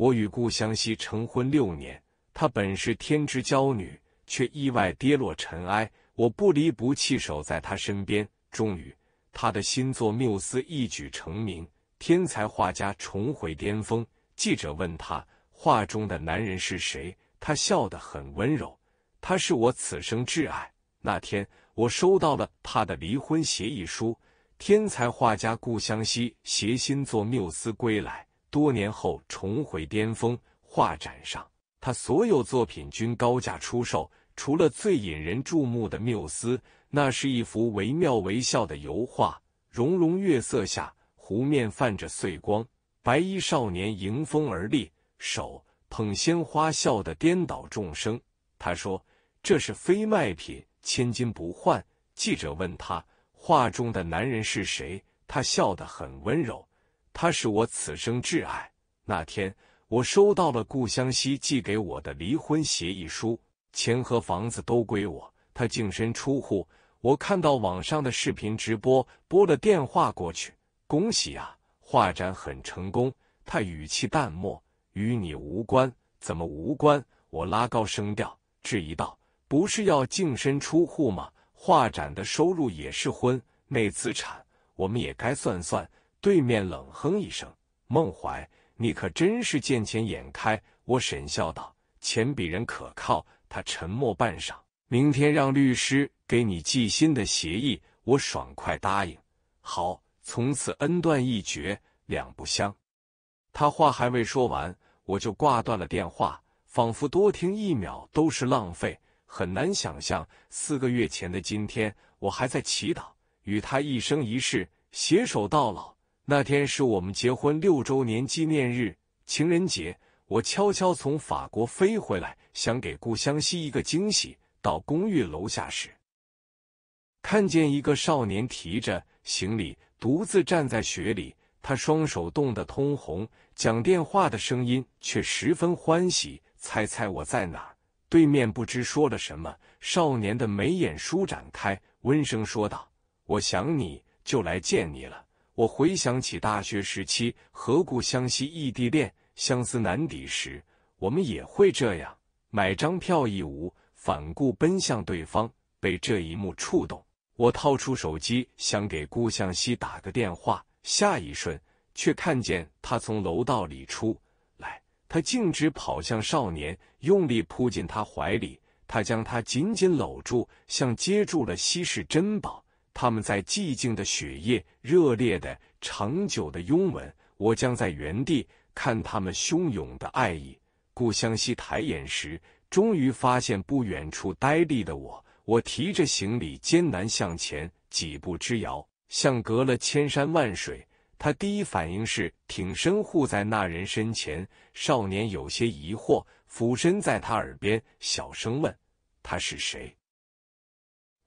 我与顾湘西成婚六年，她本是天之娇女，却意外跌落尘埃。我不离不弃，守在她身边。终于，他的新作缪斯一举成名，天才画家重回巅峰。记者问他：“画中的男人是谁？”他笑得很温柔：“他是我此生挚爱。”那天，我收到了他的离婚协议书。天才画家顾湘西携新作缪斯归来。多年后重回巅峰，画展上，他所有作品均高价出售，除了最引人注目的《缪斯》，那是一幅惟妙惟肖的油画。融融月色下，湖面泛着碎光，白衣少年迎风而立，手捧鲜花，笑得颠倒众生。他说：“这是非卖品，千金不换。”记者问他：“画中的男人是谁？”他笑得很温柔。他是我此生挚爱。那天我收到了顾湘西寄给我的离婚协议书，钱和房子都归我，他净身出户。我看到网上的视频直播，拨了电话过去，恭喜啊！画展很成功。他语气淡漠，与你无关。怎么无关？我拉高声调质疑道：“不是要净身出户吗？画展的收入也是婚内资产，我们也该算算。”对面冷哼一声：“孟怀，你可真是见钱眼开。”我沈笑道：“钱比人可靠。”他沉默半晌，明天让律师给你寄新的协议。我爽快答应：“好，从此恩断义绝，两不相。”他话还未说完，我就挂断了电话，仿佛多听一秒都是浪费。很难想象，四个月前的今天，我还在祈祷与他一生一世，携手到老。那天是我们结婚六周年纪念日，情人节。我悄悄从法国飞回来，想给顾湘西一个惊喜。到公寓楼下时，看见一个少年提着行李，独自站在雪里。他双手冻得通红，讲电话的声音却十分欢喜。猜猜我在哪儿？对面不知说了什么，少年的眉眼舒展开，温声说道：“我想你就来见你了。”我回想起大学时期，何故相惜异地恋，相思难抵时，我们也会这样，买张票一无反顾奔向对方。被这一幕触动，我掏出手机想给顾向西打个电话，下一瞬却看见他从楼道里出来，他径直跑向少年，用力扑进他怀里，他将他紧紧搂住，像接住了稀世珍宝。他们在寂静的雪夜，热烈的、长久的拥吻。我将在原地看他们汹涌的爱意。顾湘西抬眼时，终于发现不远处呆立的我。我提着行李艰难向前几步之遥，像隔了千山万水。他第一反应是挺身护在那人身前。少年有些疑惑，俯身在他耳边小声问：“他是谁？”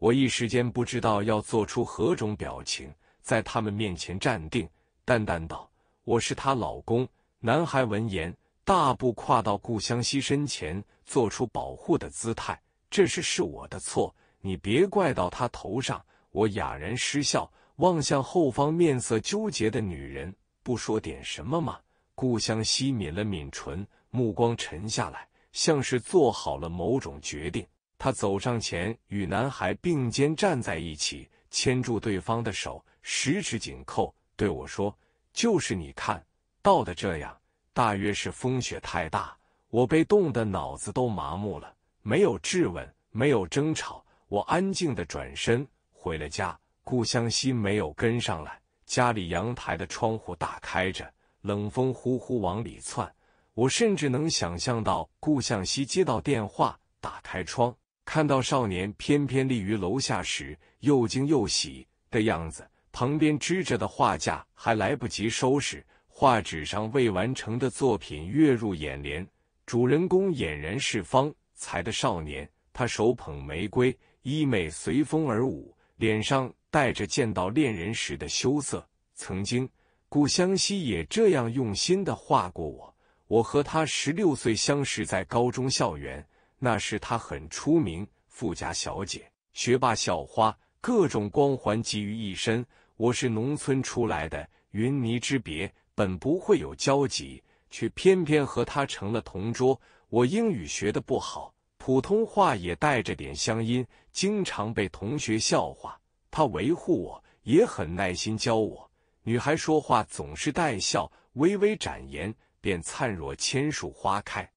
我一时间不知道要做出何种表情，在他们面前站定，淡淡道：“我是她老公。”男孩闻言，大步跨到顾湘西身前，做出保护的姿态。这事是我的错，你别怪到他头上。我哑然失笑，望向后方，面色纠结的女人，不说点什么吗？顾湘西抿了抿唇，目光沉下来，像是做好了某种决定。他走上前，与男孩并肩站在一起，牵住对方的手，十指紧扣，对我说：“就是你看到的这样，大约是风雪太大，我被冻得脑子都麻木了。”没有质问，没有争吵，我安静的转身回了家。顾向西没有跟上来。家里阳台的窗户大开着，冷风呼呼往里窜。我甚至能想象到，顾向西接到电话，打开窗。看到少年翩翩立于楼下时，又惊又喜的样子，旁边支着的画架还来不及收拾，画纸上未完成的作品跃入眼帘。主人公俨然是方才的少年，他手捧玫瑰，衣袂随风而舞，脸上带着见到恋人时的羞涩。曾经，顾湘西也这样用心的画过我。我和他十六岁相识在高中校园。那时她很出名，富家小姐、学霸、校花，各种光环集于一身。我是农村出来的，云泥之别，本不会有交集，却偏偏和她成了同桌。我英语学的不好，普通话也带着点乡音，经常被同学笑话。她维护我，也很耐心教我。女孩说话总是带笑，微微展颜，便灿若千树花开。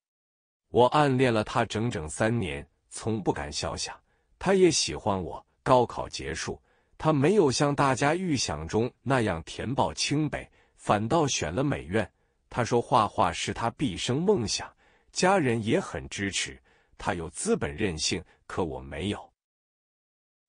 我暗恋了他整整三年，从不敢小想，他也喜欢我。高考结束，他没有像大家预想中那样填报清北，反倒选了美院。他说画画是他毕生梦想，家人也很支持。他有资本任性，可我没有。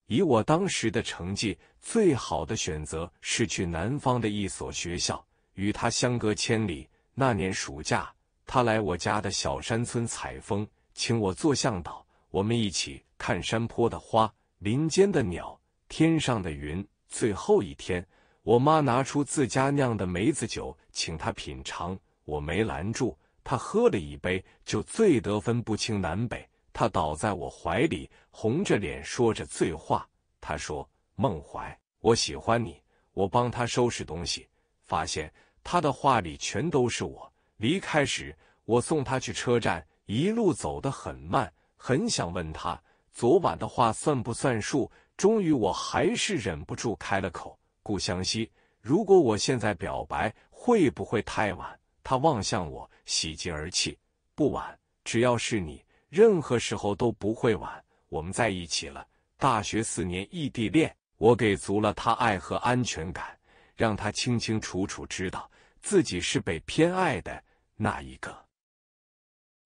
以我当时的成绩，最好的选择是去南方的一所学校，与他相隔千里。那年暑假。他来我家的小山村采风，请我做向导，我们一起看山坡的花、林间的鸟、天上的云。最后一天，我妈拿出自家酿的梅子酒，请他品尝，我没拦住，他喝了一杯就醉得分不清南北，他倒在我怀里，红着脸说着醉话。他说：“孟怀，我喜欢你。”我帮他收拾东西，发现他的话里全都是我。离开时，我送他去车站，一路走得很慢，很想问他昨晚的话算不算数。终于，我还是忍不住开了口：“顾湘西，如果我现在表白，会不会太晚？”他望向我，喜极而泣：“不晚，只要是你，任何时候都不会晚。我们在一起了，大学四年异地恋，我给足了他爱和安全感，让他清清楚楚知道。”自己是被偏爱的那一个，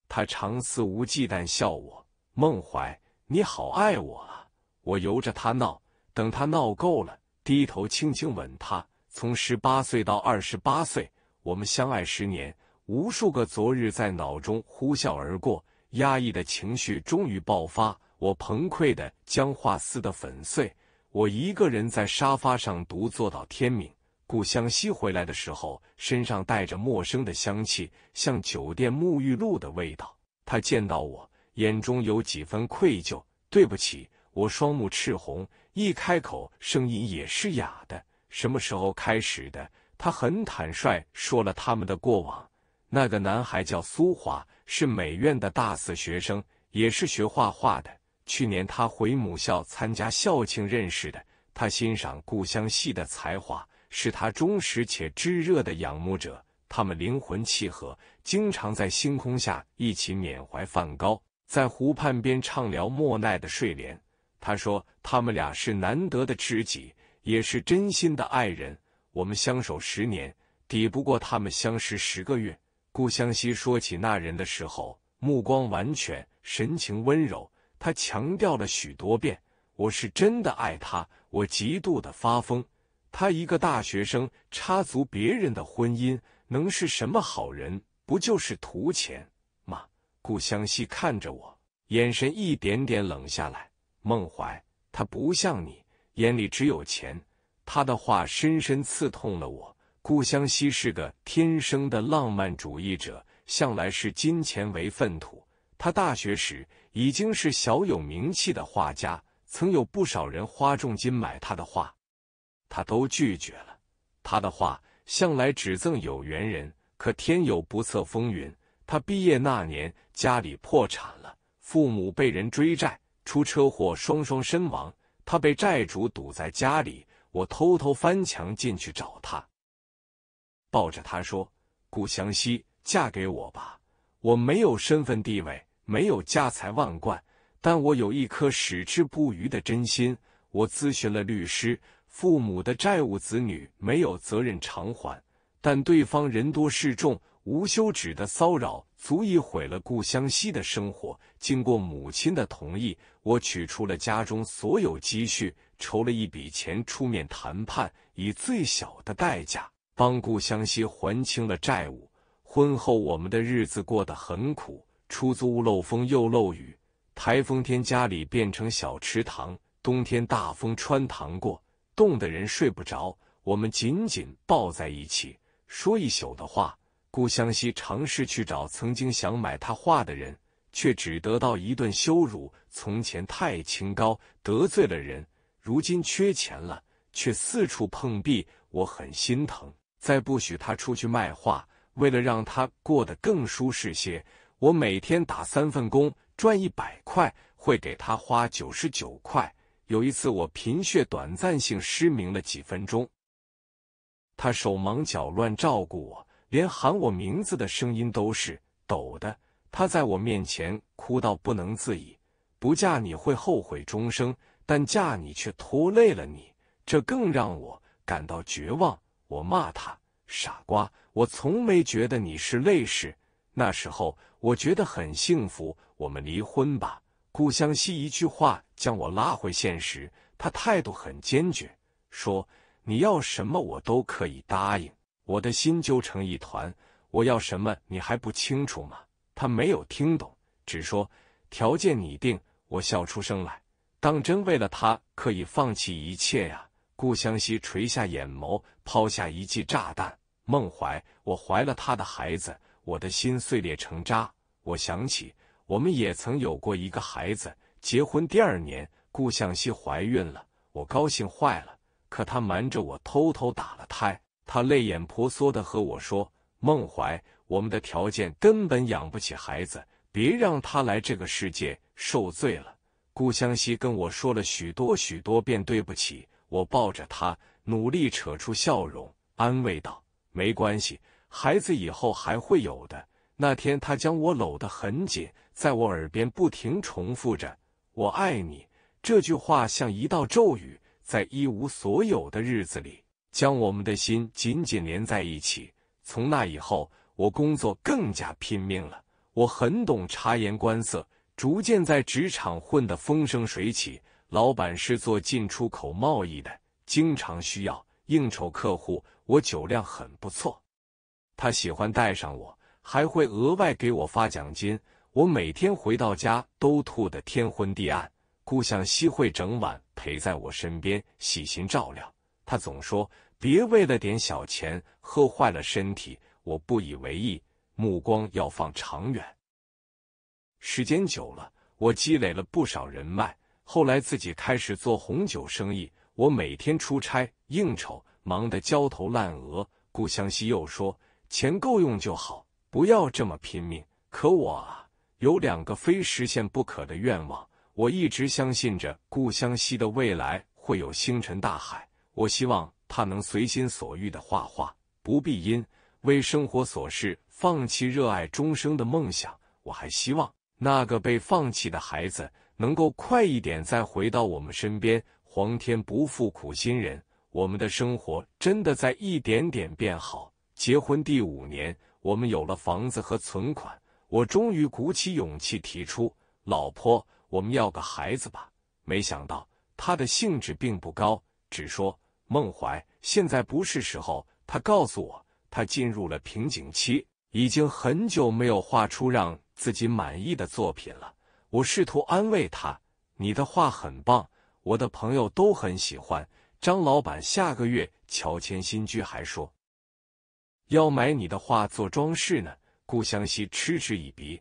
他常肆无忌惮笑我，孟怀，你好爱我啊！我由着他闹，等他闹够了，低头轻轻吻他。从十八岁到二十八岁，我们相爱十年，无数个昨日在脑中呼啸而过，压抑的情绪终于爆发，我崩溃的将画撕得粉碎。我一个人在沙发上独坐到天明。顾湘西回来的时候，身上带着陌生的香气，像酒店沐浴露的味道。他见到我，眼中有几分愧疚。对不起，我双目赤红，一开口声音也是哑的。什么时候开始的？他很坦率说了他们的过往。那个男孩叫苏华，是美院的大四学生，也是学画画的。去年他回母校参加校庆认识的。他欣赏顾湘西的才华。是他忠实且炙热的仰慕者，他们灵魂契合，经常在星空下一起缅怀梵高，在湖畔边畅聊莫奈的睡莲。他说，他们俩是难得的知己，也是真心的爱人。我们相守十年，抵不过他们相识十个月。顾湘西说起那人的时候，目光完全，神情温柔。他强调了许多遍：“我是真的爱他，我极度的发疯。”他一个大学生插足别人的婚姻，能是什么好人？不就是图钱吗？顾湘西看着我，眼神一点点冷下来。孟怀，他不像你，眼里只有钱。他的话深深刺痛了我。顾湘西是个天生的浪漫主义者，向来视金钱为粪土。他大学时已经是小有名气的画家，曾有不少人花重金买他的画。他都拒绝了。他的话向来只赠有缘人。可天有不测风云，他毕业那年家里破产了，父母被人追债，出车祸双双身亡。他被债主堵在家里，我偷偷翻墙进去找他，抱着他说：“顾湘西，嫁给我吧！我没有身份地位，没有家财万贯，但我有一颗矢志不渝的真心。我咨询了律师。”父母的债务，子女没有责任偿还。但对方人多势众，无休止的骚扰足以毁了顾湘西的生活。经过母亲的同意，我取出了家中所有积蓄，筹了一笔钱出面谈判，以最小的代价帮顾湘西还清了债务。婚后，我们的日子过得很苦，出租屋漏风又漏雨，台风天家里变成小池塘，冬天大风穿堂过。冻的人睡不着，我们紧紧抱在一起说一宿的话。顾湘西尝试去找曾经想买他画的人，却只得到一顿羞辱。从前太清高，得罪了人；如今缺钱了，却四处碰壁。我很心疼。再不许他出去卖画。为了让他过得更舒适些，我每天打三份工，赚一百块，会给他花九十九块。有一次，我贫血，短暂性失明了几分钟。他手忙脚乱照顾我，连喊我名字的声音都是抖的。他在我面前哭到不能自已。不嫁你会后悔终生，但嫁你却拖累了你，这更让我感到绝望。我骂他傻瓜。我从没觉得你是累事。那时候我觉得很幸福。我们离婚吧。顾湘西一句话。将我拉回现实，他态度很坚决，说：“你要什么，我都可以答应。”我的心揪成一团。我要什么？你还不清楚吗？他没有听懂，只说：“条件你定。”我笑出声来，当真为了他可以放弃一切呀？顾湘西垂下眼眸，抛下一记炸弹：“孟怀，我怀了他的孩子，我的心碎裂成渣。”我想起，我们也曾有过一个孩子。结婚第二年，顾向西怀孕了，我高兴坏了。可她瞒着我偷偷打了胎。她泪眼婆娑地和我说：“孟怀，我们的条件根本养不起孩子，别让他来这个世界受罪了。”顾向西跟我说了许多许多遍对不起。我抱着他，努力扯出笑容，安慰道：“没关系，孩子以后还会有的。”那天，他将我搂得很紧，在我耳边不停重复着。我爱你这句话像一道咒语，在一无所有的日子里，将我们的心紧紧连在一起。从那以后，我工作更加拼命了。我很懂察言观色，逐渐在职场混得风生水起。老板是做进出口贸易的，经常需要应酬客户。我酒量很不错，他喜欢带上我，还会额外给我发奖金。我每天回到家都吐得天昏地暗，顾湘西会整晚陪在我身边细心照料。他总说：“别为了点小钱喝坏了身体。”我不以为意，目光要放长远。时间久了，我积累了不少人脉。后来自己开始做红酒生意，我每天出差应酬，忙得焦头烂额。顾湘西又说：“钱够用就好，不要这么拼命。”可我啊。有两个非实现不可的愿望，我一直相信着。顾乡西的未来会有星辰大海，我希望他能随心所欲的画画，不必因为生活琐事放弃热爱终生的梦想。我还希望那个被放弃的孩子能够快一点再回到我们身边。皇天不负苦心人，我们的生活真的在一点点变好。结婚第五年，我们有了房子和存款。我终于鼓起勇气提出：“老婆，我们要个孩子吧。”没想到他的兴致并不高，只说：“孟怀，现在不是时候。”他告诉我，他进入了瓶颈期，已经很久没有画出让自己满意的作品了。我试图安慰他：“你的画很棒，我的朋友都很喜欢。”张老板下个月乔迁新居，还说要买你的画做装饰呢。顾湘西嗤之以鼻，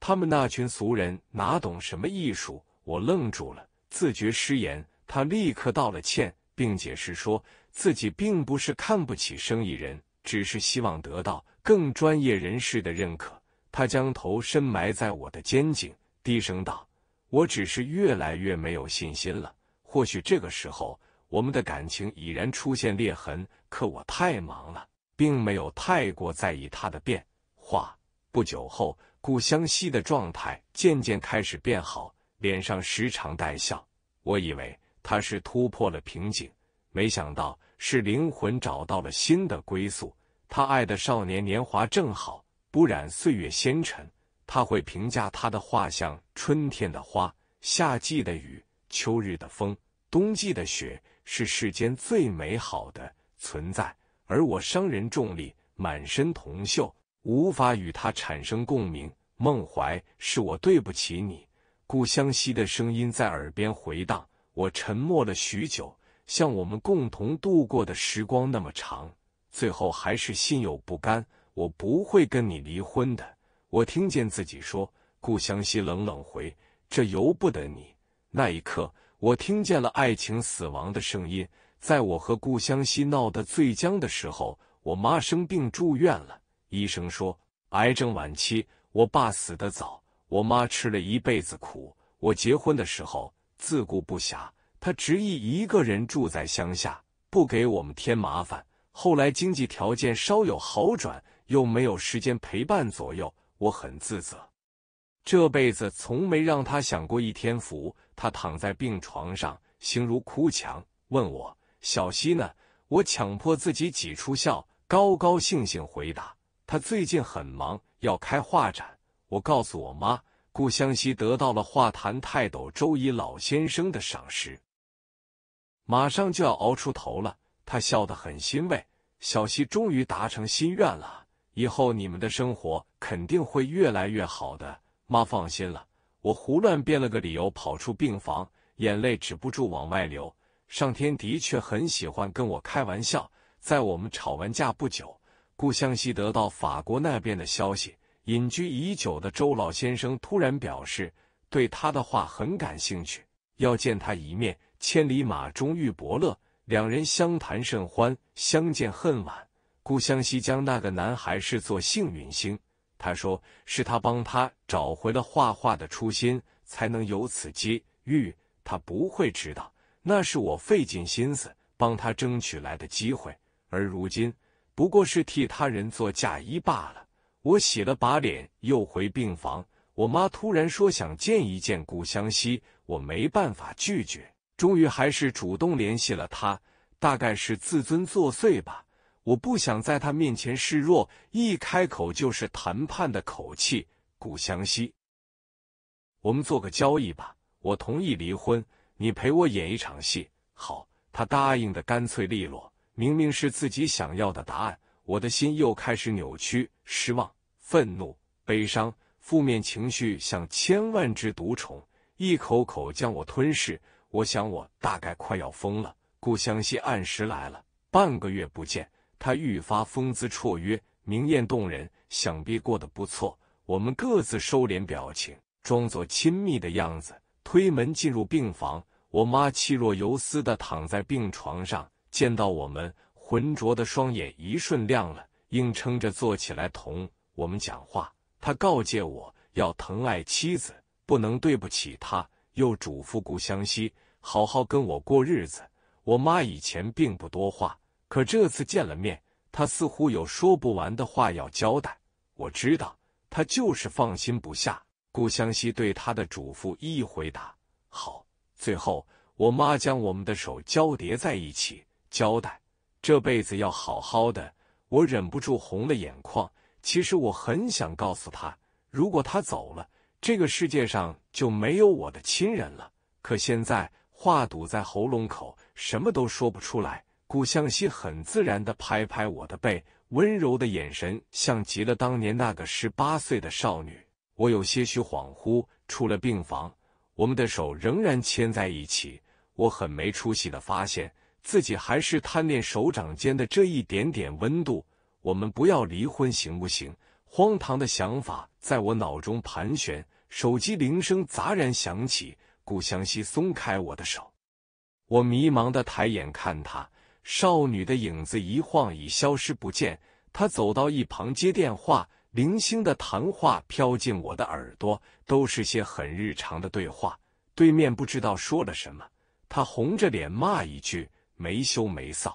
他们那群俗人哪懂什么艺术？我愣住了，自觉失言，他立刻道了歉，并解释说自己并不是看不起生意人，只是希望得到更专业人士的认可。他将头深埋在我的肩颈，低声道：“我只是越来越没有信心了。或许这个时候，我们的感情已然出现裂痕。可我太忙了，并没有太过在意他的变。”话不久后，顾湘西的状态渐渐开始变好，脸上时常带笑。我以为他是突破了瓶颈，没想到是灵魂找到了新的归宿。他爱的少年年华正好，不染岁月纤尘。他会评价他的画像春天的花、夏季的雨、秋日的风、冬季的雪，是世间最美好的存在。而我商人重利，满身铜锈。无法与他产生共鸣。孟怀，是我对不起你。顾湘西的声音在耳边回荡。我沉默了许久，像我们共同度过的时光那么长。最后还是心有不甘。我不会跟你离婚的。我听见自己说。顾湘西冷冷回：“这由不得你。”那一刻，我听见了爱情死亡的声音。在我和顾湘西闹得最僵的时候，我妈生病住院了。医生说，癌症晚期。我爸死得早，我妈吃了一辈子苦。我结婚的时候自顾不暇，他执意一个人住在乡下，不给我们添麻烦。后来经济条件稍有好转，又没有时间陪伴左右，我很自责，这辈子从没让他享过一天福。他躺在病床上，形如哭墙，问我小溪呢？我强迫自己挤出笑，高高兴兴回答。他最近很忙，要开画展。我告诉我妈，顾湘西得到了画坛泰斗周乙老先生的赏识，马上就要熬出头了。他笑得很欣慰，小溪终于达成心愿了，以后你们的生活肯定会越来越好的。妈放心了。我胡乱编了个理由跑出病房，眼泪止不住往外流。上天的确很喜欢跟我开玩笑，在我们吵完架不久。顾湘西得到法国那边的消息，隐居已久的周老先生突然表示对他的话很感兴趣，要见他一面。千里马终遇伯乐，两人相谈甚欢，相见恨晚。顾湘西将那个男孩视作幸运星，他说是他帮他找回了画画的初心，才能有此机遇。他不会知道，那是我费尽心思帮他争取来的机会，而如今。不过是替他人做嫁衣罢了。我洗了把脸，又回病房。我妈突然说想见一见顾湘西，我没办法拒绝，终于还是主动联系了她。大概是自尊作祟吧，我不想在她面前示弱，一开口就是谈判的口气。顾湘西，我们做个交易吧，我同意离婚，你陪我演一场戏。好，她答应的干脆利落。明明是自己想要的答案，我的心又开始扭曲、失望、愤怒、悲伤，负面情绪像千万只毒虫，一口口将我吞噬。我想，我大概快要疯了。顾湘西按时来了，半个月不见，她愈发风姿绰约、明艳动人，想必过得不错。我们各自收敛表情，装作亲密的样子，推门进入病房。我妈气若游丝的躺在病床上。见到我们，浑浊的双眼一瞬亮了，硬撑着坐起来同我们讲话。他告诫我要疼爱妻子，不能对不起她；又嘱咐顾湘西好好跟我过日子。我妈以前并不多话，可这次见了面，她似乎有说不完的话要交代。我知道她就是放心不下顾湘西对她的嘱咐一一回答好。最后，我妈将我们的手交叠在一起。交代这辈子要好好的，我忍不住红了眼眶。其实我很想告诉他，如果他走了，这个世界上就没有我的亲人了。可现在话堵在喉咙口，什么都说不出来。顾向西很自然的拍拍我的背，温柔的眼神像极了当年那个十八岁的少女。我有些许恍惚，出了病房，我们的手仍然牵在一起。我很没出息的发现。自己还是贪恋手掌间的这一点点温度。我们不要离婚，行不行？荒唐的想法在我脑中盘旋。手机铃声杂然响起，顾湘西松开我的手。我迷茫的抬眼看他，少女的影子一晃已消失不见。他走到一旁接电话，零星的谈话飘进我的耳朵，都是些很日常的对话。对面不知道说了什么，他红着脸骂一句。没羞没臊，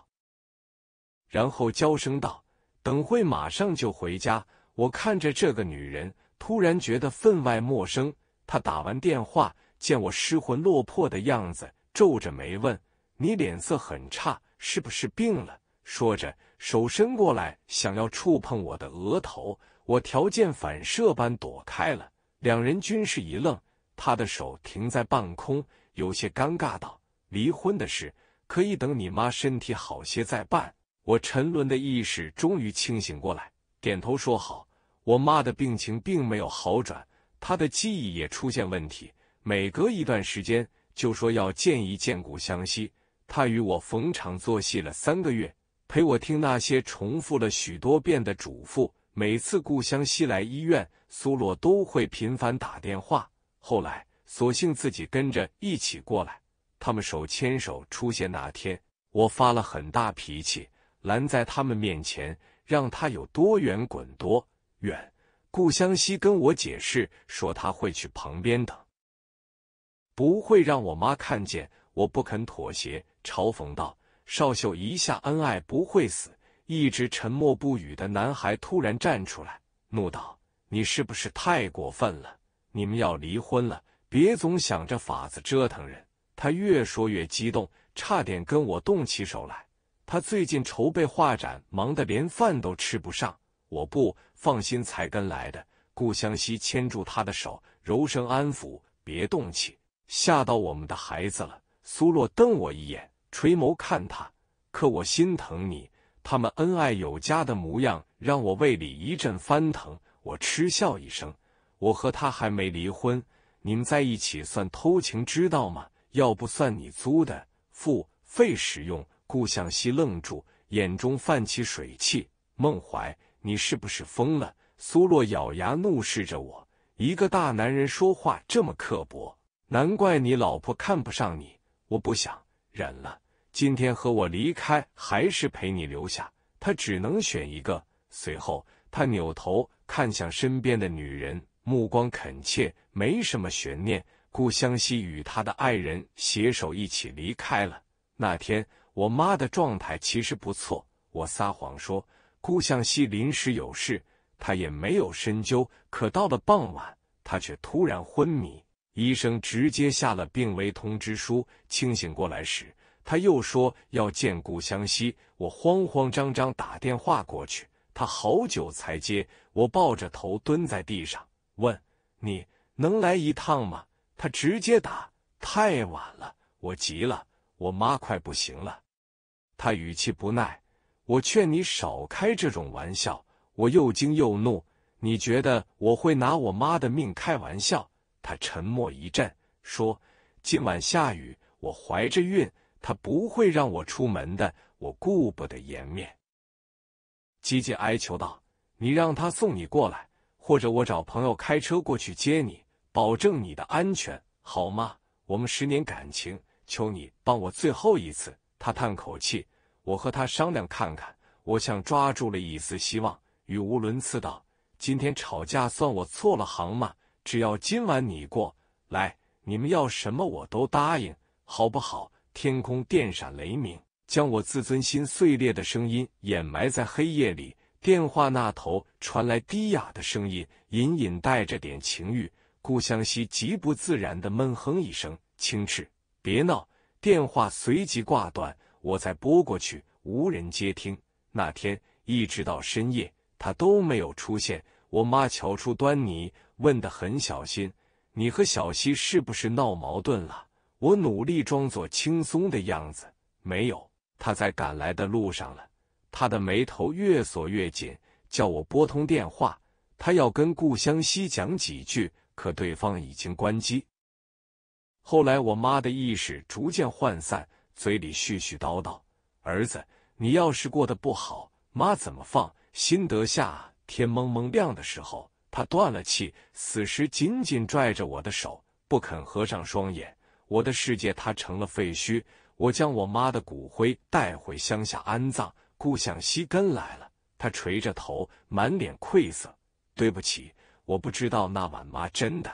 然后娇声道：“等会马上就回家。”我看着这个女人，突然觉得分外陌生。她打完电话，见我失魂落魄的样子，皱着眉问：“你脸色很差，是不是病了？”说着，手伸过来想要触碰我的额头，我条件反射般躲开了。两人均是一愣，他的手停在半空，有些尴尬道：“离婚的事。”可以等你妈身体好些再办。我沉沦的意识终于清醒过来，点头说好。我妈的病情并没有好转，她的记忆也出现问题，每隔一段时间就说要见一见顾湘西。他与我逢场作戏了三个月，陪我听那些重复了许多遍的嘱咐。每次顾湘西来医院，苏洛都会频繁打电话，后来索性自己跟着一起过来。他们手牵手出现那天，我发了很大脾气，拦在他们面前，让他有多远滚多远。顾湘西跟我解释说他会去旁边等，不会让我妈看见。我不肯妥协，嘲讽道：“少秀一下恩爱不会死。”一直沉默不语的男孩突然站出来，怒道：“你是不是太过分了？你们要离婚了，别总想着法子折腾人。”他越说越激动，差点跟我动起手来。他最近筹备画展，忙得连饭都吃不上。我不放心才跟来的。顾湘西牵住他的手，柔声安抚：“别动气，吓到我们的孩子了。”苏洛瞪我一眼，垂眸看他。可我心疼你。他们恩爱有加的模样，让我胃里一阵翻腾。我嗤笑一声：“我和他还没离婚，你们在一起算偷情，知道吗？”要不算你租的，付费使用。顾向西愣住，眼中泛起水汽。孟怀，你是不是疯了？苏洛咬牙怒视着我，一个大男人说话这么刻薄，难怪你老婆看不上你。我不想忍了，今天和我离开，还是陪你留下？他只能选一个。随后，他扭头看向身边的女人，目光恳切，没什么悬念。顾湘西与他的爱人携手一起离开了。那天，我妈的状态其实不错，我撒谎说顾湘西临时有事，他也没有深究。可到了傍晚，他却突然昏迷，医生直接下了病危通知书。清醒过来时，他又说要见顾湘西，我慌慌张张打电话过去，他好久才接。我抱着头蹲在地上，问：“你能来一趟吗？”他直接打，太晚了，我急了，我妈快不行了。他语气不耐，我劝你少开这种玩笑。我又惊又怒，你觉得我会拿我妈的命开玩笑？他沉默一阵，说：“今晚下雨，我怀着孕，他不会让我出门的。我顾不得颜面。”吉吉哀求道：“你让他送你过来，或者我找朋友开车过去接你。”保证你的安全，好吗？我们十年感情，求你帮我最后一次。他叹口气，我和他商量看看。我像抓住了一丝希望，语无伦次道：“今天吵架算我错了，行吗？只要今晚你过来，你们要什么我都答应，好不好？”天空电闪雷鸣，将我自尊心碎裂的声音掩埋在黑夜里。电话那头传来低哑的声音，隐隐带着点情欲。顾湘西极不自然的闷哼一声，轻斥：“别闹！”电话随即挂断。我再拨过去，无人接听。那天一直到深夜，他都没有出现。我妈瞧出端倪，问的很小心：“你和小西是不是闹矛盾了？”我努力装作轻松的样子：“没有。”他在赶来的路上了。他的眉头越锁越紧，叫我拨通电话，他要跟顾湘西讲几句。可对方已经关机。后来我妈的意识逐渐涣散，嘴里絮絮叨叨：“儿子，你要是过得不好，妈怎么放心得下？”天蒙蒙亮的时候，她断了气，死时紧紧拽着我的手，不肯合上双眼。我的世界，它成了废墟。我将我妈的骨灰带回乡下安葬。故乡西根来了，他垂着头，满脸愧色：“对不起。”我不知道那晚妈真的，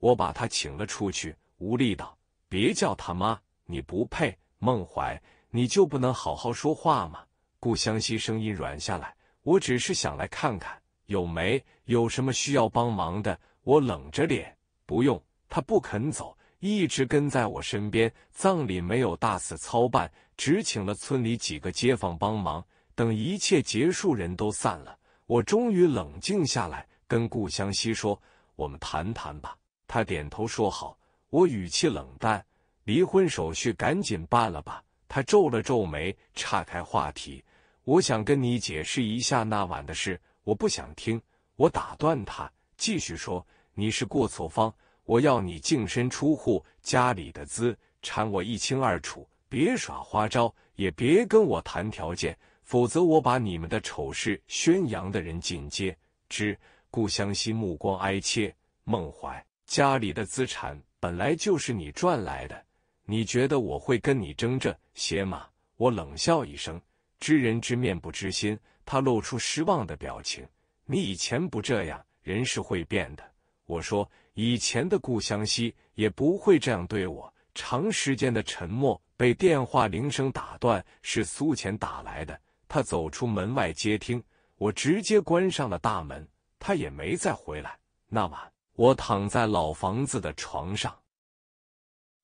我把她请了出去。无力道，别叫他妈，你不配。孟怀，你就不能好好说话吗？顾湘西声音软下来，我只是想来看看，有没有什么需要帮忙的？我冷着脸，不用。他不肯走，一直跟在我身边。葬礼没有大肆操办，只请了村里几个街坊帮忙。等一切结束，人都散了，我终于冷静下来。跟顾湘西说：“我们谈谈吧。”他点头说：“好。”我语气冷淡：“离婚手续赶紧办了吧。”他皱了皱眉，岔开话题：“我想跟你解释一下那晚的事。”我不想听，我打断他，继续说：“你是过错方，我要你净身出户，家里的资产我一清二楚，别耍花招，也别跟我谈条件，否则我把你们的丑事宣扬的人尽皆知。”顾湘西目光哀切，孟怀，家里的资产本来就是你赚来的，你觉得我会跟你争这些吗？我冷笑一声，知人知面不知心。他露出失望的表情。你以前不这样，人是会变的。我说，以前的顾湘西也不会这样对我。长时间的沉默被电话铃声打断，是苏浅打来的。他走出门外接听，我直接关上了大门。他也没再回来。那晚，我躺在老房子的床上，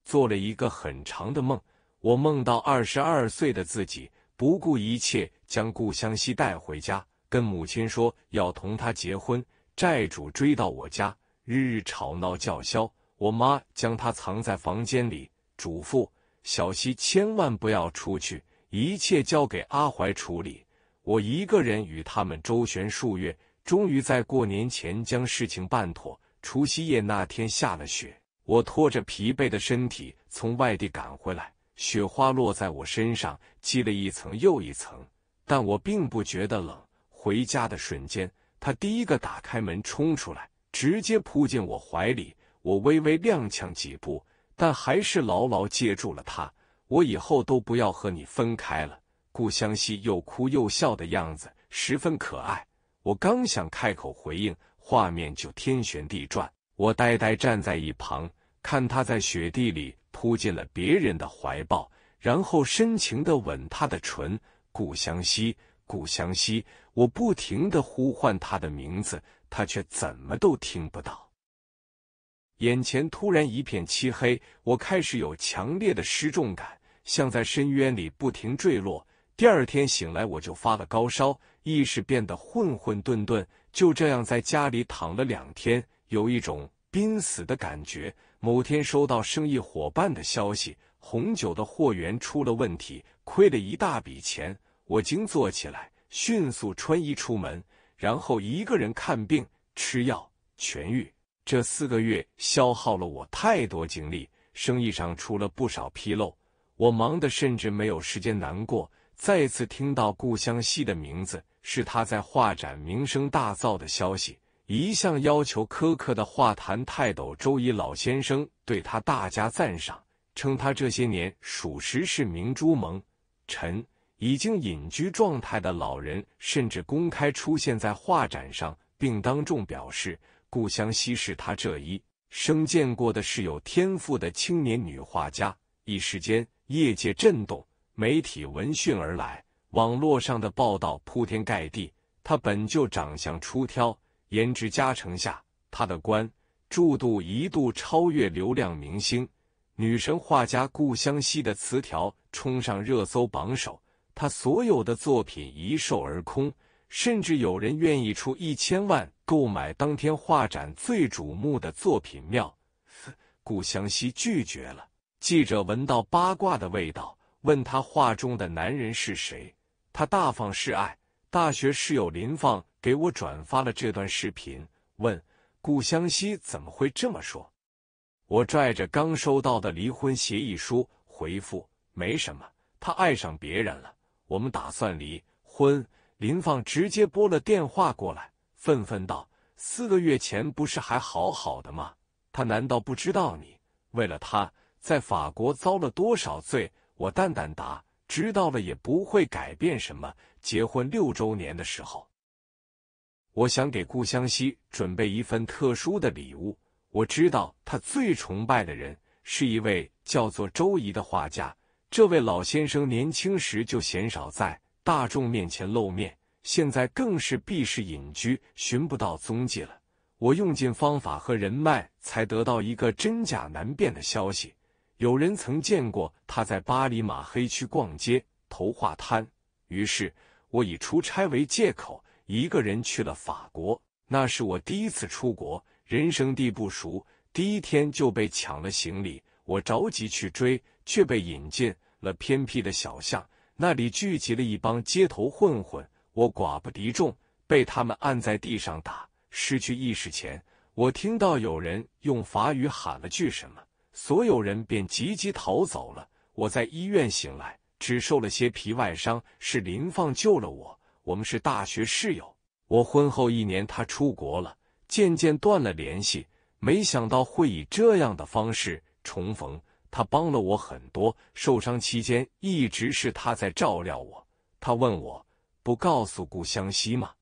做了一个很长的梦。我梦到二十二岁的自己，不顾一切将顾湘西带回家，跟母亲说要同她结婚。债主追到我家，日日吵闹叫嚣。我妈将他藏在房间里，嘱咐小溪千万不要出去，一切交给阿怀处理。我一个人与他们周旋数月。终于在过年前将事情办妥。除夕夜那天下了雪，我拖着疲惫的身体从外地赶回来，雪花落在我身上，积了一层又一层，但我并不觉得冷。回家的瞬间，他第一个打开门冲出来，直接扑进我怀里。我微微踉跄几步，但还是牢牢接住了他。我以后都不要和你分开了。顾湘西又哭又笑的样子十分可爱。我刚想开口回应，画面就天旋地转。我呆呆站在一旁，看他在雪地里扑进了别人的怀抱，然后深情的吻他的唇。顾乡西，顾乡西，我不停的呼唤他的名字，他却怎么都听不到。眼前突然一片漆黑，我开始有强烈的失重感，像在深渊里不停坠落。第二天醒来，我就发了高烧。意识变得混混沌沌，就这样在家里躺了两天，有一种濒死的感觉。某天收到生意伙伴的消息，红酒的货源出了问题，亏了一大笔钱。我惊坐起来，迅速穿衣出门，然后一个人看病吃药，痊愈。这四个月消耗了我太多精力，生意上出了不少纰漏，我忙得甚至没有时间难过。再次听到顾湘戏的名字。是他在画展名声大噪的消息，一向要求苛刻的画坛泰斗周乙老先生对他大加赞赏，称他这些年属实是明珠蒙尘。已经隐居状态的老人甚至公开出现在画展上，并当众表示故乡西市他这一生见过的是有天赋的青年女画家。一时间，业界震动，媒体闻讯而来。网络上的报道铺天盖地，他本就长相出挑，颜值加成下，他的官注度一度超越流量明星。女神画家顾香西的词条冲上热搜榜首，她所有的作品一售而空，甚至有人愿意出一千万购买当天画展最瞩目的作品。妙，顾香西拒绝了记者。闻到八卦的味道，问他画中的男人是谁。他大方示爱，大学室友林放给我转发了这段视频，问顾湘西怎么会这么说？我拽着刚收到的离婚协议书回复：没什么，他爱上别人了，我们打算离婚。林放直接拨了电话过来，愤愤道：“四个月前不是还好好的吗？他难道不知道你为了他在法国遭了多少罪？”我淡淡答。知道了也不会改变什么。结婚六周年的时候，我想给顾湘西准备一份特殊的礼物。我知道他最崇拜的人是一位叫做周怡的画家。这位老先生年轻时就鲜少在大众面前露面，现在更是避世隐居，寻不到踪迹了。我用尽方法和人脉，才得到一个真假难辨的消息。有人曾见过他在巴黎马黑区逛街、头画摊，于是我以出差为借口，一个人去了法国。那是我第一次出国，人生地不熟，第一天就被抢了行李。我着急去追，却被引进了偏僻的小巷，那里聚集了一帮街头混混。我寡不敌众，被他们按在地上打。失去意识前，我听到有人用法语喊了句什么。所有人便急急逃走了。我在医院醒来，只受了些皮外伤，是林放救了我。我们是大学室友，我婚后一年，他出国了，渐渐断了联系。没想到会以这样的方式重逢。他帮了我很多，受伤期间一直是他在照料我。他问我不告诉顾湘西吗？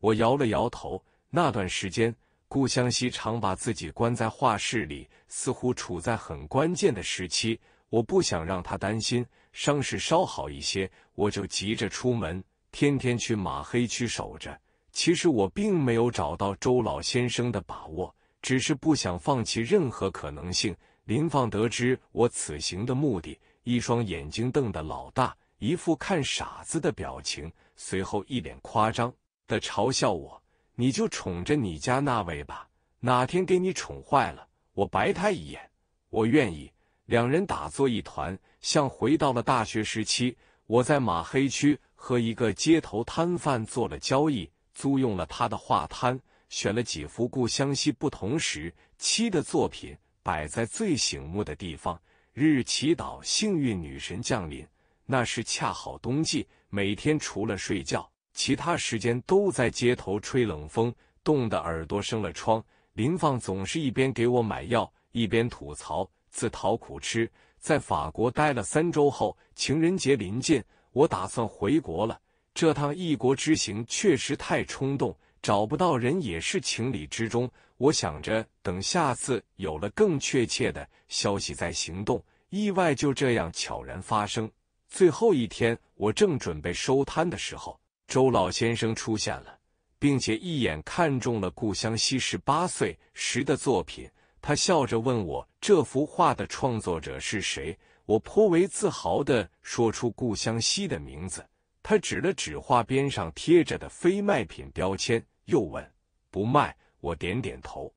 我摇了摇头。那段时间。顾湘西常把自己关在画室里，似乎处在很关键的时期。我不想让他担心，伤势稍好一些，我就急着出门，天天去马黑区守着。其实我并没有找到周老先生的把握，只是不想放弃任何可能性。林放得知我此行的目的，一双眼睛瞪得老大，一副看傻子的表情，随后一脸夸张的嘲笑我。你就宠着你家那位吧，哪天给你宠坏了，我白他一眼，我愿意。两人打作一团，像回到了大学时期。我在马黑区和一个街头摊贩做了交易，租用了他的画摊，选了几幅故乡西不同时期的作品，摆在最醒目的地方，日日祈祷幸运女神降临。那时恰好冬季，每天除了睡觉。其他时间都在街头吹冷风，冻得耳朵生了疮。林放总是一边给我买药，一边吐槽，自讨苦吃。在法国待了三周后，情人节临近，我打算回国了。这趟异国之行确实太冲动，找不到人也是情理之中。我想着等下次有了更确切的消息再行动。意外就这样悄然发生。最后一天，我正准备收摊的时候。周老先生出现了，并且一眼看中了顾香西十八岁时的作品。他笑着问我：“这幅画的创作者是谁？”我颇为自豪的说出顾香西的名字。他指了指画边上贴着的非卖品标签，又问：“不卖？”我点点头。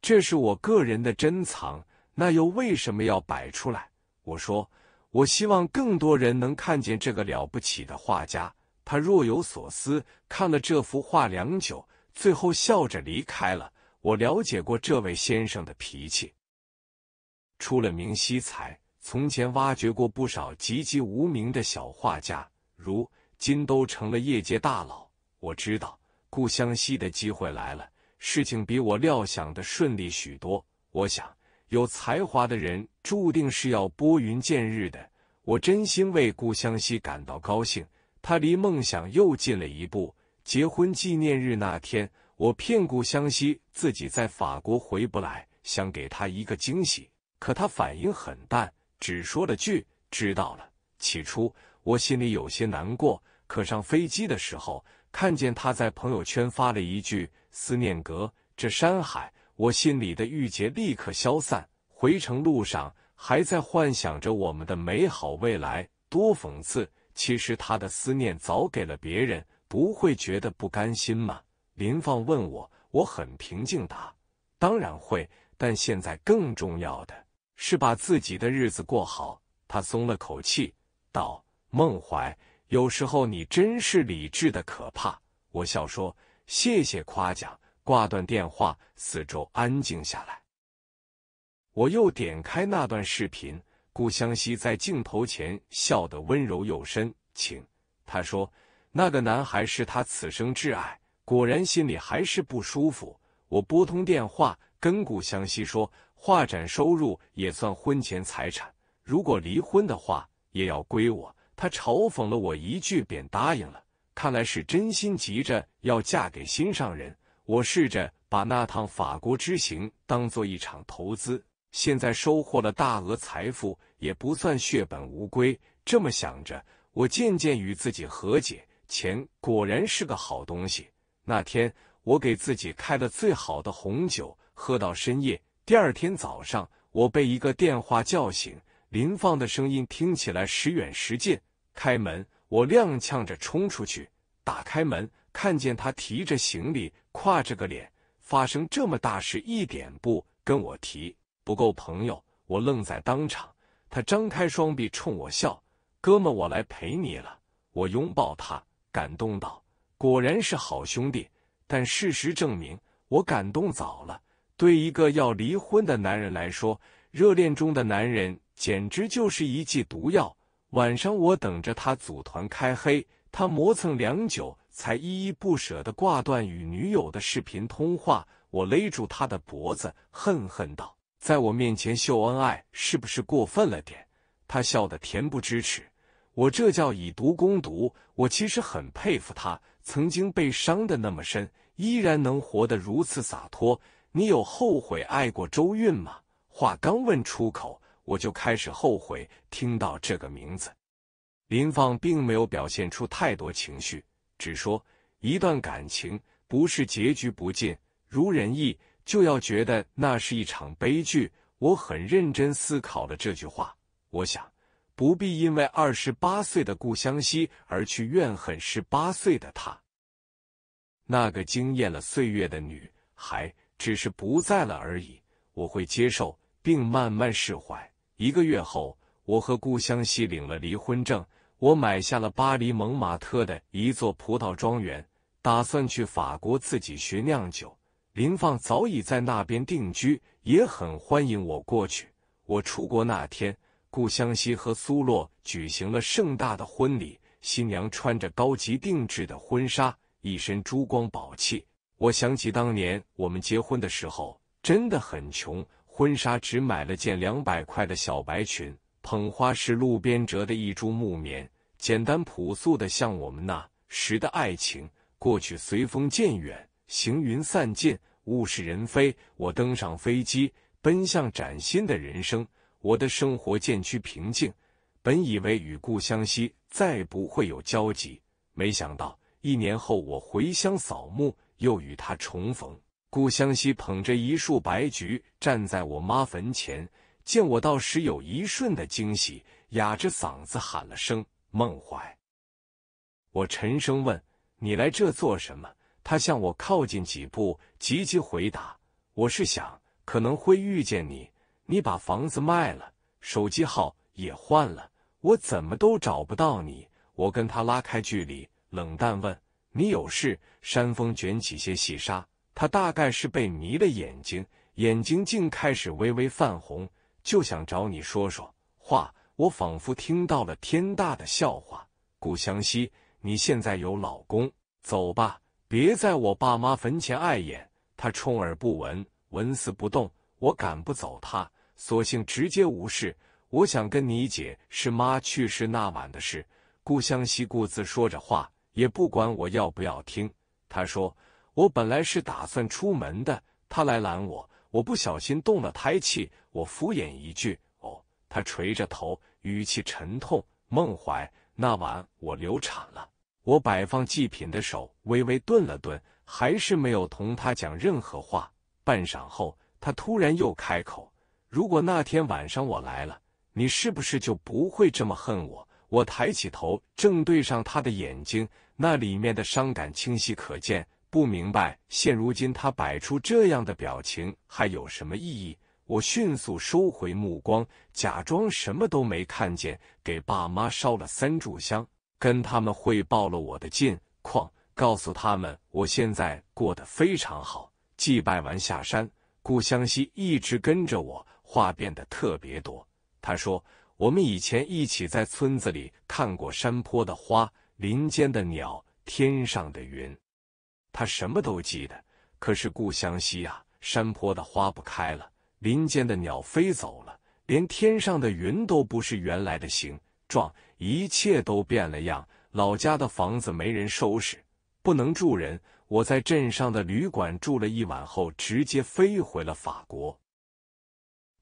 这是我个人的珍藏，那又为什么要摆出来？我说：“我希望更多人能看见这个了不起的画家。”他若有所思，看了这幅画良久，最后笑着离开了。我了解过这位先生的脾气，出了名惜才，从前挖掘过不少籍籍无名的小画家，如今都成了业界大佬。我知道顾湘西的机会来了，事情比我料想的顺利许多。我想，有才华的人注定是要拨云见日的。我真心为顾湘西感到高兴。他离梦想又近了一步。结婚纪念日那天，我骗顾湘西自己在法国回不来，想给他一个惊喜。可他反应很淡，只说了句“知道了”。起初我心里有些难过，可上飞机的时候看见他在朋友圈发了一句“思念阁这山海”，我心里的郁结立刻消散。回程路上还在幻想着我们的美好未来，多讽刺。其实他的思念早给了别人，不会觉得不甘心吗？林放问我，我很平静答：“当然会，但现在更重要的是把自己的日子过好。”他松了口气道：“孟怀，有时候你真是理智的可怕。”我笑说：“谢谢夸奖。”挂断电话，四周安静下来，我又点开那段视频。顾湘西在镜头前笑得温柔又深情。他说：“那个男孩是他此生挚爱。”果然心里还是不舒服。我拨通电话跟顾湘西说：“画展收入也算婚前财产，如果离婚的话也要归我。”他嘲讽了我一句便答应了。看来是真心急着要嫁给心上人。我试着把那趟法国之行当做一场投资。现在收获了大额财富，也不算血本无归。这么想着，我渐渐与自己和解。钱果然是个好东西。那天，我给自己开了最好的红酒，喝到深夜。第二天早上，我被一个电话叫醒，林放的声音听起来时远时近。开门，我踉跄着冲出去，打开门，看见他提着行李，挎着个脸，发生这么大事一点不跟我提。不够朋友，我愣在当场。他张开双臂冲我笑：“哥们，我来陪你了。”我拥抱他，感动道：“果然是好兄弟。”但事实证明，我感动早了。对一个要离婚的男人来说，热恋中的男人简直就是一剂毒药。晚上我等着他组团开黑，他磨蹭良久，才依依不舍地挂断与女友的视频通话。我勒住他的脖子，恨恨道。在我面前秀恩爱是不是过分了点？他笑得恬不知耻，我这叫以毒攻毒。我其实很佩服他，曾经被伤的那么深，依然能活得如此洒脱。你有后悔爱过周韵吗？话刚问出口，我就开始后悔听到这个名字。林放并没有表现出太多情绪，只说一段感情不是结局不尽如人意。就要觉得那是一场悲剧。我很认真思考了这句话。我想，不必因为二十八岁的顾湘西而去怨恨十八岁的她。那个惊艳了岁月的女孩，只是不在了而已。我会接受，并慢慢释怀。一个月后，我和顾湘西领了离婚证。我买下了巴黎蒙马特的一座葡萄庄园，打算去法国自己学酿酒。林放早已在那边定居，也很欢迎我过去。我出国那天，顾湘西和苏洛举行了盛大的婚礼，新娘穿着高级定制的婚纱，一身珠光宝气。我想起当年我们结婚的时候，真的很穷，婚纱只买了件两百块的小白裙，捧花是路边折的一株木棉，简单朴素的，像我们那时的爱情。过去随风渐远。行云散尽，物是人非。我登上飞机，奔向崭新的人生。我的生活渐趋平静。本以为与故乡西再不会有交集，没想到一年后，我回乡扫墓，又与他重逢。故乡西捧着一束白菊，站在我妈坟前，见我到时有一瞬的惊喜，哑着嗓子喊了声“孟怀”。我沉声问：“你来这做什么？”他向我靠近几步，急急回答：“我是想可能会遇见你。你把房子卖了，手机号也换了，我怎么都找不到你。”我跟他拉开距离，冷淡问：“你有事？”山风卷起些细沙，他大概是被迷了眼睛，眼睛竟开始微微泛红，就想找你说说话。我仿佛听到了天大的笑话：“古湘西，你现在有老公，走吧。”别在我爸妈坟前碍眼，他充耳不闻，纹丝不动。我赶不走他，索性直接无视。我想跟你解释，妈去世那晚的事。顾湘西顾自说着话，也不管我要不要听。他说：“我本来是打算出门的，他来拦我，我不小心动了胎气。”我敷衍一句：“哦。”他垂着头，语气沉痛：“孟怀，那晚我流产了。”我摆放祭品的手微微顿了顿，还是没有同他讲任何话。半晌后，他突然又开口：“如果那天晚上我来了，你是不是就不会这么恨我？”我抬起头，正对上他的眼睛，那里面的伤感清晰可见。不明白，现如今他摆出这样的表情还有什么意义？我迅速收回目光，假装什么都没看见，给爸妈烧了三炷香。跟他们汇报了我的近况，告诉他们我现在过得非常好。祭拜完下山，顾湘西一直跟着我，话变得特别多。他说：“我们以前一起在村子里看过山坡的花、林间的鸟、天上的云，他什么都记得。可是顾湘西啊，山坡的花不开了，林间的鸟飞走了，连天上的云都不是原来的形状。”一切都变了样，老家的房子没人收拾，不能住人。我在镇上的旅馆住了一晚后，直接飞回了法国。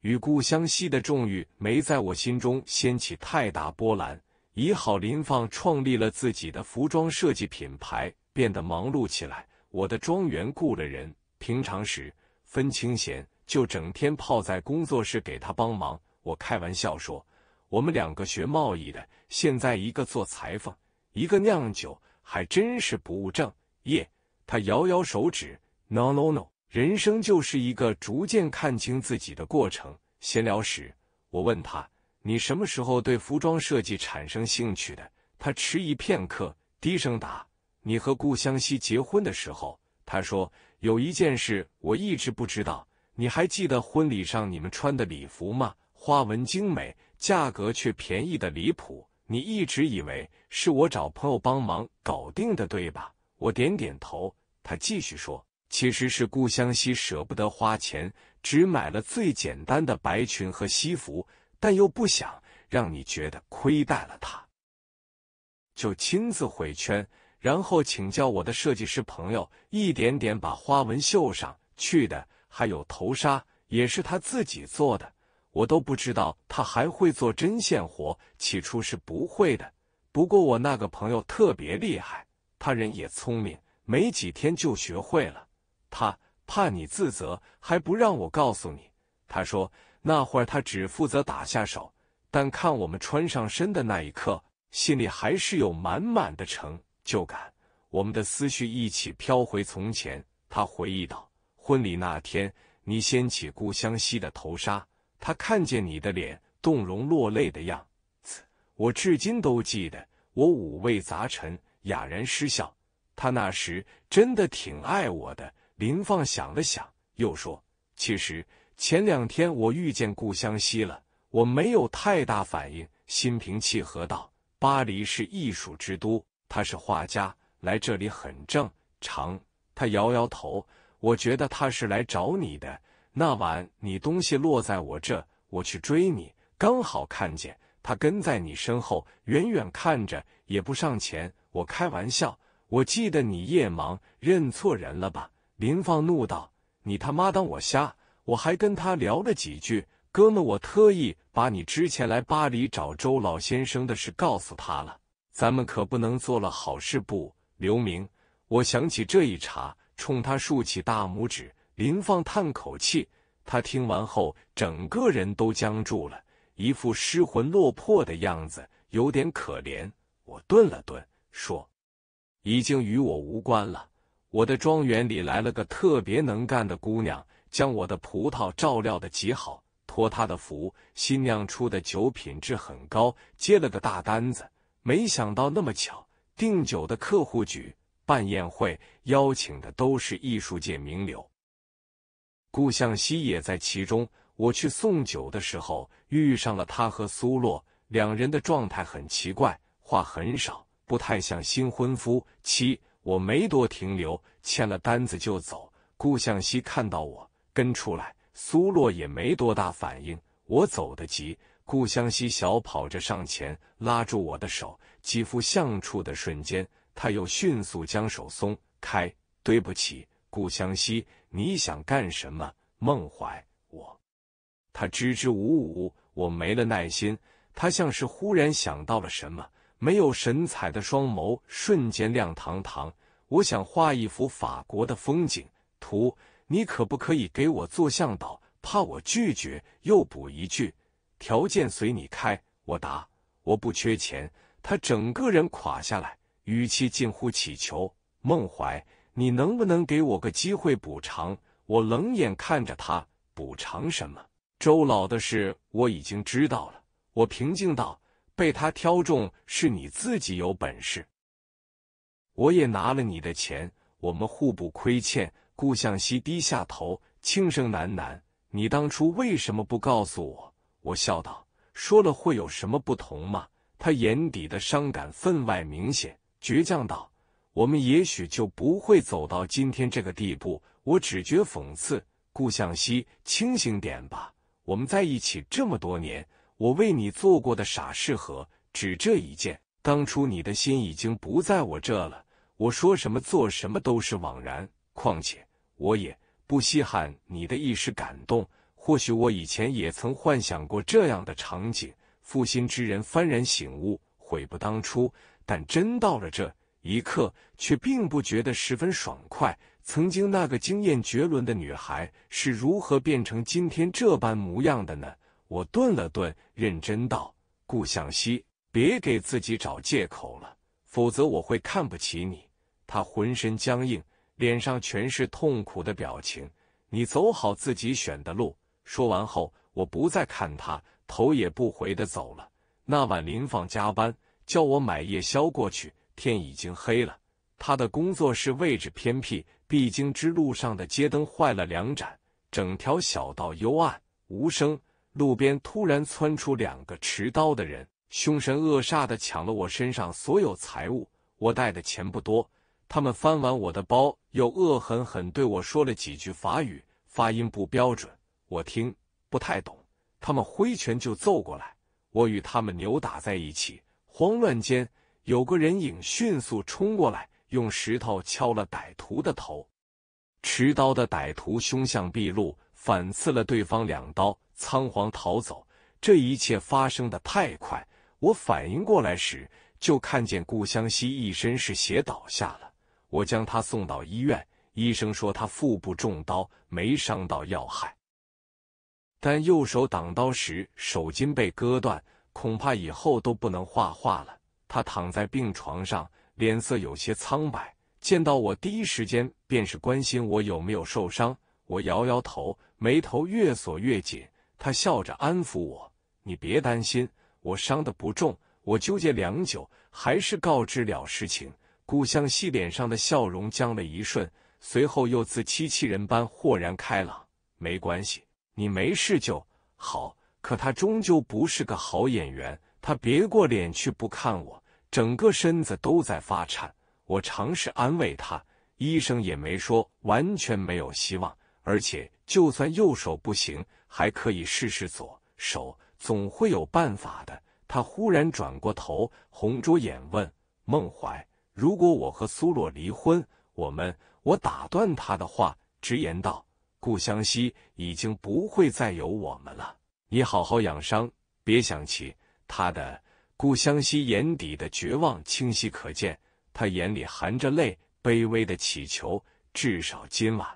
与故乡惜的重遇没在我心中掀起太大波澜。以好林放创立了自己的服装设计品牌，变得忙碌起来。我的庄园雇了人，平常时分清闲，就整天泡在工作室给他帮忙。我开玩笑说。我们两个学贸易的，现在一个做裁缝，一个酿酒，还真是不务正业。他摇摇手指，No No No，人生就是一个逐渐看清自己的过程。闲聊时，我问他：“你什么时候对服装设计产生兴趣的？”他迟疑片刻，低声答：“你和顾湘西结婚的时候。”他说：“有一件事我一直不知道，你还记得婚礼上你们穿的礼服吗？花纹精美。”价格却便宜的离谱，你一直以为是我找朋友帮忙搞定的，对吧？我点点头。他继续说：“其实是顾湘西舍不得花钱，只买了最简单的白裙和西服，但又不想让你觉得亏待了他，就亲自回圈，然后请教我的设计师朋友，一点点把花纹绣上去的，还有头纱也是他自己做的。”我都不知道他还会做针线活，起初是不会的。不过我那个朋友特别厉害，他人也聪明，没几天就学会了。他怕你自责，还不让我告诉你。他说那会儿他只负责打下手，但看我们穿上身的那一刻，心里还是有满满的成就感。我们的思绪一起飘回从前，他回忆道：“婚礼那天，你掀起故乡西的头纱。”他看见你的脸，动容落泪的样子，我至今都记得。我五味杂陈，哑然失笑。他那时真的挺爱我的。林放想了想，又说：“其实前两天我遇见顾湘西了，我没有太大反应，心平气和道：巴黎是艺术之都，他是画家，来这里很正常。”他摇摇头，我觉得他是来找你的。那晚你东西落在我这，我去追你，刚好看见他跟在你身后，远远看着也不上前。我开玩笑，我记得你夜盲，认错人了吧？林放怒道：“你他妈当我瞎？我还跟他聊了几句，哥们，我特意把你之前来巴黎找周老先生的事告诉他了，咱们可不能做了好事不？”留名。”我想起这一茬，冲他竖起大拇指。林放叹口气，他听完后整个人都僵住了，一副失魂落魄的样子，有点可怜。我顿了顿，说：“已经与我无关了。我的庄园里来了个特别能干的姑娘，将我的葡萄照料的极好。托她的福，新酿出的酒品质很高，接了个大单子。没想到那么巧，订酒的客户举办宴会，邀请的都是艺术界名流。”顾向西也在其中。我去送酒的时候，遇上了他和苏洛，两人的状态很奇怪，话很少，不太像新婚夫妻。我没多停留，签了单子就走。顾向西看到我，跟出来。苏洛也没多大反应。我走得急，顾向西小跑着上前拉住我的手，肌肤相触的瞬间，他又迅速将手松开。对不起。顾湘西，你想干什么？孟怀，我。他支支吾吾，我没了耐心。他像是忽然想到了什么，没有神采的双眸瞬间亮堂堂。我想画一幅法国的风景图，你可不可以给我做向导？怕我拒绝，又补一句：条件随你开。我答：我不缺钱。他整个人垮下来，语气近乎乞求。孟怀。你能不能给我个机会补偿？我冷眼看着他，补偿什么？周老的事我已经知道了。我平静道：“被他挑中是你自己有本事。”我也拿了你的钱，我们互不亏欠。顾向西低下头，轻声喃喃：“你当初为什么不告诉我？”我笑道：“说了会有什么不同吗？”他眼底的伤感分外明显，倔强道。我们也许就不会走到今天这个地步。我只觉讽刺。顾向西，清醒点吧！我们在一起这么多年，我为你做过的傻事何止这一件？当初你的心已经不在我这了，我说什么做什么都是枉然。况且我也不稀罕你的一时感动。或许我以前也曾幻想过这样的场景：负心之人幡然醒悟，悔不当初。但真到了这……一刻却并不觉得十分爽快。曾经那个惊艳绝伦的女孩是如何变成今天这般模样的呢？我顿了顿，认真道：“顾向西，别给自己找借口了，否则我会看不起你。”他浑身僵硬，脸上全是痛苦的表情。你走好自己选的路。说完后，我不再看他，头也不回的走了。那晚林放加班，叫我买夜宵过去。天已经黑了，他的工作室位置偏僻，必经之路上的街灯坏了两盏，整条小道幽暗无声。路边突然窜出两个持刀的人，凶神恶煞的抢了我身上所有财物。我带的钱不多，他们翻完我的包，又恶狠狠对我说了几句法语，发音不标准，我听不太懂。他们挥拳就揍过来，我与他们扭打在一起，慌乱间。有个人影迅速冲过来，用石头敲了歹徒的头。持刀的歹徒凶相毕露，反刺了对方两刀，仓皇逃走。这一切发生的太快，我反应过来时，就看见顾湘西一身是血倒下了。我将他送到医院，医生说他腹部中刀，没伤到要害，但右手挡刀时手筋被割断，恐怕以后都不能画画了。他躺在病床上，脸色有些苍白。见到我，第一时间便是关心我有没有受伤。我摇摇头，眉头越锁越紧。他笑着安抚我：“你别担心，我伤的不重。”我纠结良久，还是告知了实情。顾湘西脸上的笑容僵了一瞬，随后又自欺欺人般豁然开朗：“没关系，你没事就好。”可他终究不是个好演员，他别过脸去，不看我。整个身子都在发颤，我尝试安慰他，医生也没说完全没有希望，而且就算右手不行，还可以试试左手，总会有办法的。他忽然转过头，红着眼问孟怀：“如果我和苏洛离婚，我们……”我打断他的话，直言道：“顾湘西已经不会再有我们了，你好好养伤，别想起他的。”顾湘西眼底的绝望清晰可见，他眼里含着泪，卑微的祈求：“至少今晚，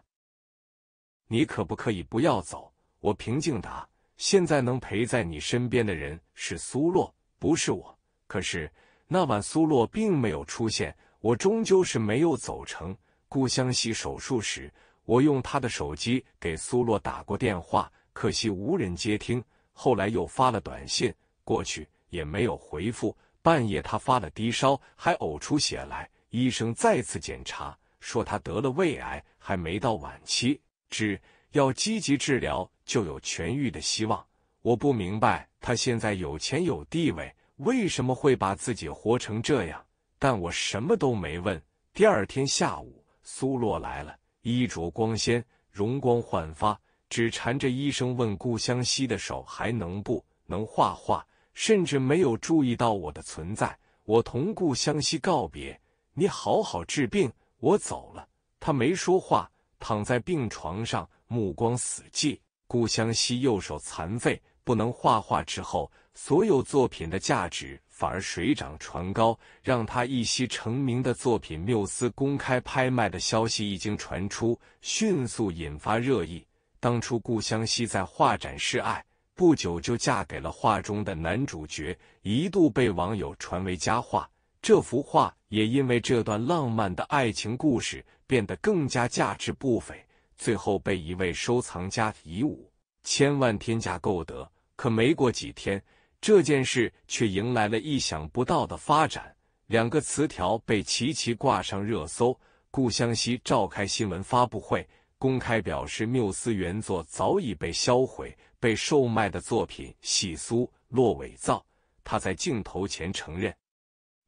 你可不可以不要走？”我平静答：“现在能陪在你身边的人是苏洛，不是我。”可是那晚苏洛并没有出现，我终究是没有走成。顾湘西手术时，我用他的手机给苏洛打过电话，可惜无人接听。后来又发了短信过去。也没有回复。半夜，他发了低烧，还呕出血来。医生再次检查，说他得了胃癌，还没到晚期，只要积极治疗就有痊愈的希望。我不明白，他现在有钱有地位，为什么会把自己活成这样？但我什么都没问。第二天下午，苏洛来了，衣着光鲜，容光焕发，只缠着医生问顾湘西的手还能不能画画。甚至没有注意到我的存在。我同顾湘西告别：“你好好治病，我走了。”他没说话，躺在病床上，目光死寂。顾湘西右手残废，不能画画之后，所有作品的价值反而水涨船高，让他一夕成名的作品《缪斯》公开拍卖的消息一经传出，迅速引发热议。当初顾湘西在画展示爱。不久就嫁给了画中的男主角，一度被网友传为佳话。这幅画也因为这段浪漫的爱情故事变得更加价值不菲，最后被一位收藏家以五千万天价购得。可没过几天，这件事却迎来了意想不到的发展，两个词条被齐齐挂上热搜。顾湘西召开新闻发布会，公开表示缪斯原作早已被销毁。被售卖的作品系苏洛伪造，他在镜头前承认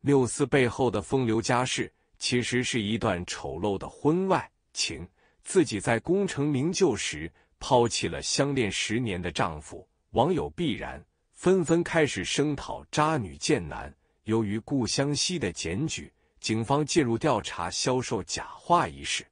六四背后的风流家世其实是一段丑陋的婚外情，自己在功成名就时抛弃了相恋十年的丈夫。网友必然纷纷开始声讨渣女贱男。由于顾湘西的检举，警方介入调查销售假画一事。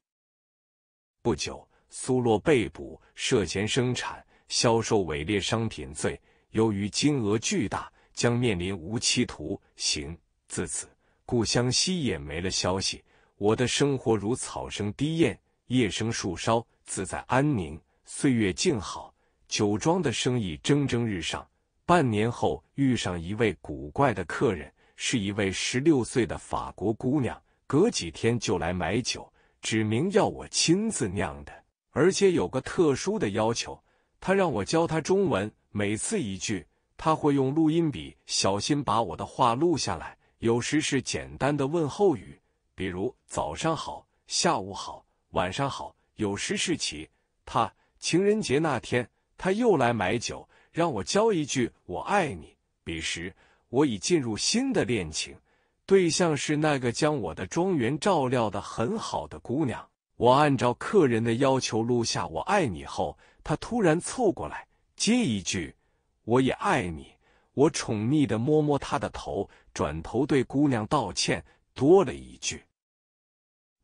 不久，苏洛被捕，涉嫌生产。销售伪劣商品罪，由于金额巨大，将面临无期徒刑。自此，故乡西也没了消息。我的生活如草生低燕，夜生树梢，自在安宁，岁月静好。酒庄的生意蒸蒸日上。半年后，遇上一位古怪的客人，是一位十六岁的法国姑娘。隔几天就来买酒，指明要我亲自酿的，而且有个特殊的要求。他让我教他中文，每次一句，他会用录音笔小心把我的话录下来。有时是简单的问候语，比如早上好、下午好、晚上好；有时是其他。情人节那天，他又来买酒，让我教一句“我爱你”。彼时，我已进入新的恋情，对象是那个将我的庄园照料的很好的姑娘。我按照客人的要求录下“我爱你”后。他突然凑过来接一句：“我也爱你。”我宠溺的摸摸他的头，转头对姑娘道歉，多了一句：“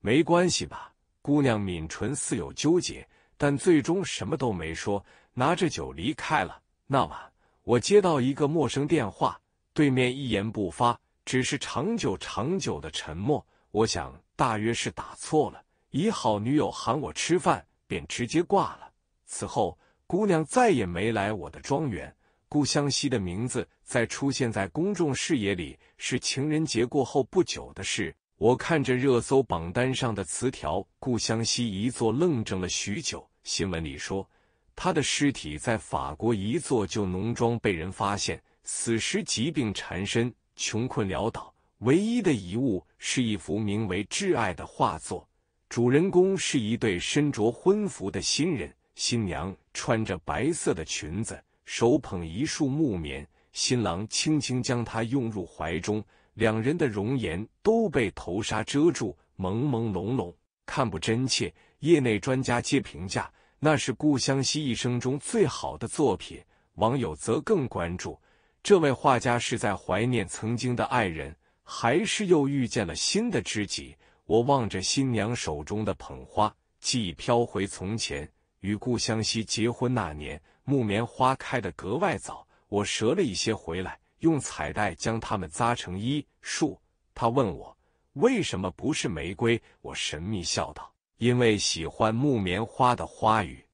没关系吧？”姑娘抿唇，似有纠结，但最终什么都没说，拿着酒离开了。那晚，我接到一个陌生电话，对面一言不发，只是长久长久的沉默。我想，大约是打错了，以好女友喊我吃饭，便直接挂了。此后，姑娘再也没来我的庄园。顾湘西的名字再出现在公众视野里，是情人节过后不久的事。我看着热搜榜单上的词条“顾湘西”，一坐愣怔了许久。新闻里说，她的尸体在法国一座旧农庄被人发现，死时疾病缠身，穷困潦倒。唯一的遗物是一幅名为《挚爱》的画作，主人公是一对身着婚服的新人。新娘穿着白色的裙子，手捧一束木棉。新郎轻轻将她拥入怀中，两人的容颜都被头纱遮住，朦朦胧胧，看不真切。业内专家皆评价那是顾湘西一生中最好的作品。网友则更关注：这位画家是在怀念曾经的爱人，还是又遇见了新的知己？我望着新娘手中的捧花，记忆飘回从前。与顾湘西结婚那年，木棉花开的格外早，我折了一些回来，用彩带将它们扎成一束。他问我为什么不是玫瑰，我神秘笑道：“因为喜欢木棉花的花语。”